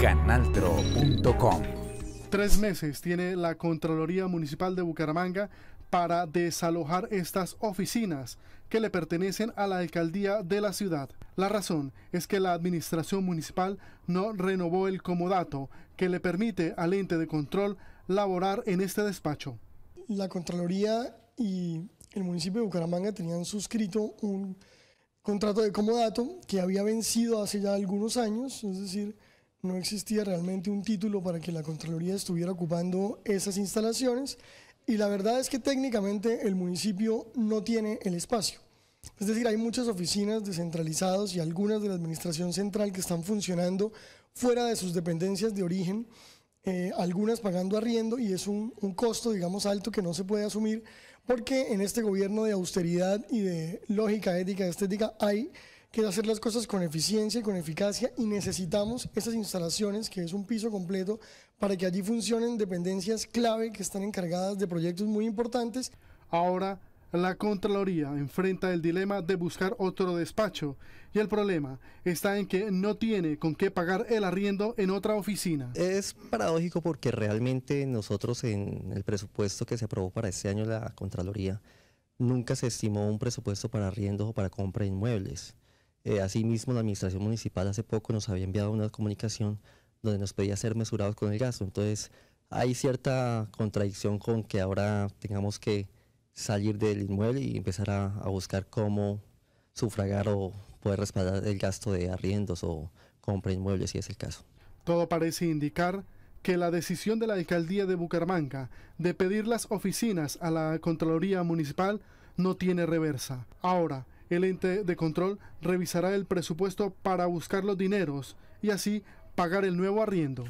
canaltro.com. Tres meses tiene la Contraloría Municipal de Bucaramanga para desalojar estas oficinas que le pertenecen a la alcaldía de la ciudad. La razón es que la administración municipal no renovó el comodato que le permite al ente de control laborar en este despacho. La Contraloría y el municipio de Bucaramanga tenían suscrito un contrato de comodato que había vencido hace ya algunos años, es decir, no existía realmente un título para que la Contraloría estuviera ocupando esas instalaciones y la verdad es que técnicamente el municipio no tiene el espacio. Es decir, hay muchas oficinas descentralizadas y algunas de la Administración Central que están funcionando fuera de sus dependencias de origen, eh, algunas pagando arriendo y es un, un costo, digamos, alto que no se puede asumir porque en este gobierno de austeridad y de lógica ética estética hay Quiere hacer las cosas con eficiencia y con eficacia y necesitamos esas instalaciones, que es un piso completo, para que allí funcionen dependencias clave que están encargadas de proyectos muy importantes. Ahora, la Contraloría enfrenta el dilema de buscar otro despacho y el problema está en que no tiene con qué pagar el arriendo en otra oficina. Es paradójico porque realmente nosotros en el presupuesto que se aprobó para este año la Contraloría nunca se estimó un presupuesto para arriendo o para compra de inmuebles. Eh, asimismo, la administración municipal hace poco nos había enviado una comunicación donde nos pedía ser mesurados con el gasto. Entonces, hay cierta contradicción con que ahora tengamos que salir del inmueble y empezar a, buscar cómo sufragar o poder respaldar el gasto de arriendos o compra inmuebles, si es el caso. Todo parece indicar que la decisión de la alcaldía de Bucaramanga de pedir las oficinas a la Contraloría Municipal no tiene reversa. Ahora, el ente de control revisará el presupuesto para buscar los dineros y así pagar el nuevo arriendo.